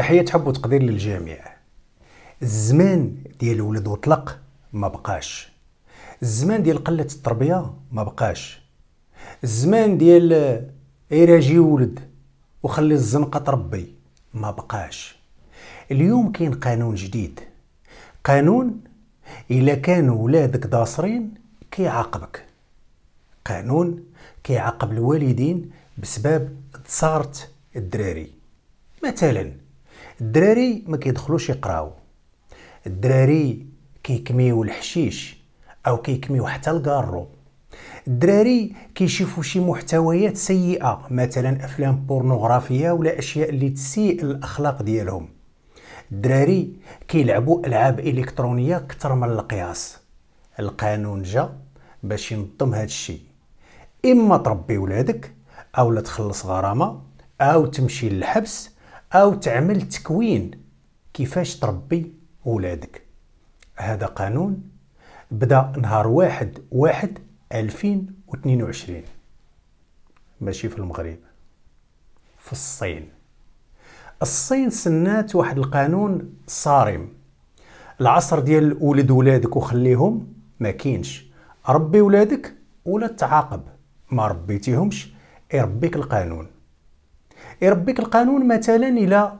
تحية حب وتقدير للجميع الزمان ديال الولد وطلق ما بقاش الزمان ديال قلة التربية ما بقاش الزمان ديال إيراجي ولد وخلي الزنقة تربي ما بقاش اليوم كاين قانون جديد قانون إلا كان ولادك داصرين كيعاقبك قانون كيعاقب الوالدين بسبب تصارت الدراري مثلا الدراري ما كيدخلوش يقراو الدراري كيكميو الحشيش او كيكميو حتى الكارو الدراري كيشوفوا شي محتويات سيئه مثلا افلام بورنوغرافيه ولا اشياء اللي تسيء الاخلاق ديالهم الدراري كيلعبوا العاب الكترونيه اكثر من القياس القانون جا باش ينظم هذا الشيء اما تربي ولادك او لا تخلص غرامه او تمشي للحبس أو تعمل تكوين كيفاش تربي ولادك هذا قانون بدا نهار واحد واحد 2022 ماشي في المغرب في الصين الصين سنات واحد القانون صارم العصر ديال ولد ولادك وخليهم ما كينش ربي ولادك ولا تعاقب ما ربيتيهمش يربيك القانون يربيك إيه القانون مثلا الى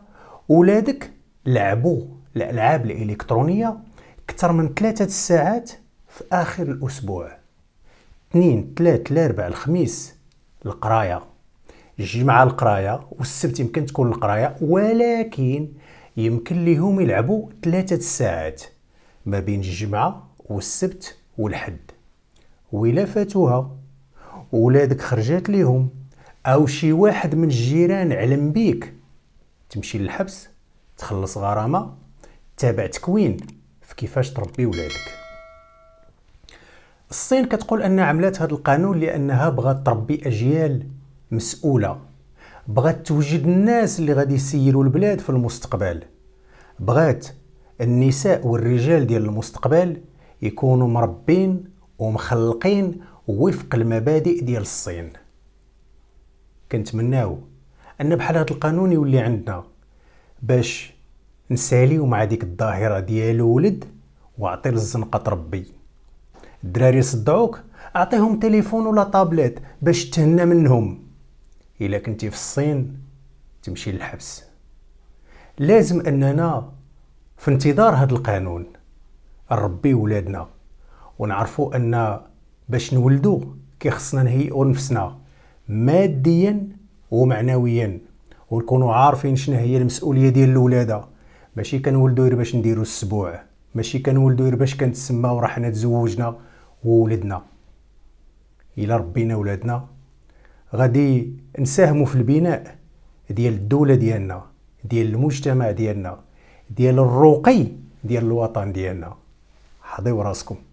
ولادك لعبوا الالعاب الالكترونيه اكثر من ثلاثه ساعات في اخر الاسبوع اثنين ثلاث الاربع الخميس القرايه الجمعه القرايه والسبت يمكن تكون القرايه ولكن يمكن لهم يلعبوا ثلاثه ساعات ما بين الجمعه والسبت والحد ولا فاتوها ولادك خرجات ليهم او شي واحد من الجيران علم بيك تمشي للحبس تخلص غرامه تابع تكوين في كيفاش تربي ولادك الصين كتقول انها عملت هذا القانون لانها بغات تربي اجيال مسؤوله بغات توجد الناس اللي غادي يسيروا البلاد في المستقبل بغات النساء والرجال ديال المستقبل يكونوا مربين ومخلقين وفق المبادئ ديال الصين كنتمناو ان بحال هذا القانون يولي عندنا باش نساليو مع ديك الظاهره ديال ولد واعطي للزنقه تربي الدراري صدعوك اعطيهم تليفون ولا طابلت باش تهنى منهم الا كنتي في الصين تمشي للحبس لازم اننا في انتظار هذا القانون نربي ولادنا ونعرفوا ان باش نولدو كيخصنا نهيئو نفسنا ماديا ومعنويا ونكونوا عارفين شنو هي المسؤوليه ديال الولاده ماشي كنولدو غير باش نديرو السبوع ماشي كنولدو غير باش كنتسماو راه تزوجنا وولدنا الى ربينا ولادنا غادي نساهموا في البناء ديال الدوله ديالنا ديال المجتمع ديالنا ديال الرقي ديال الوطن ديالنا حضيو راسكم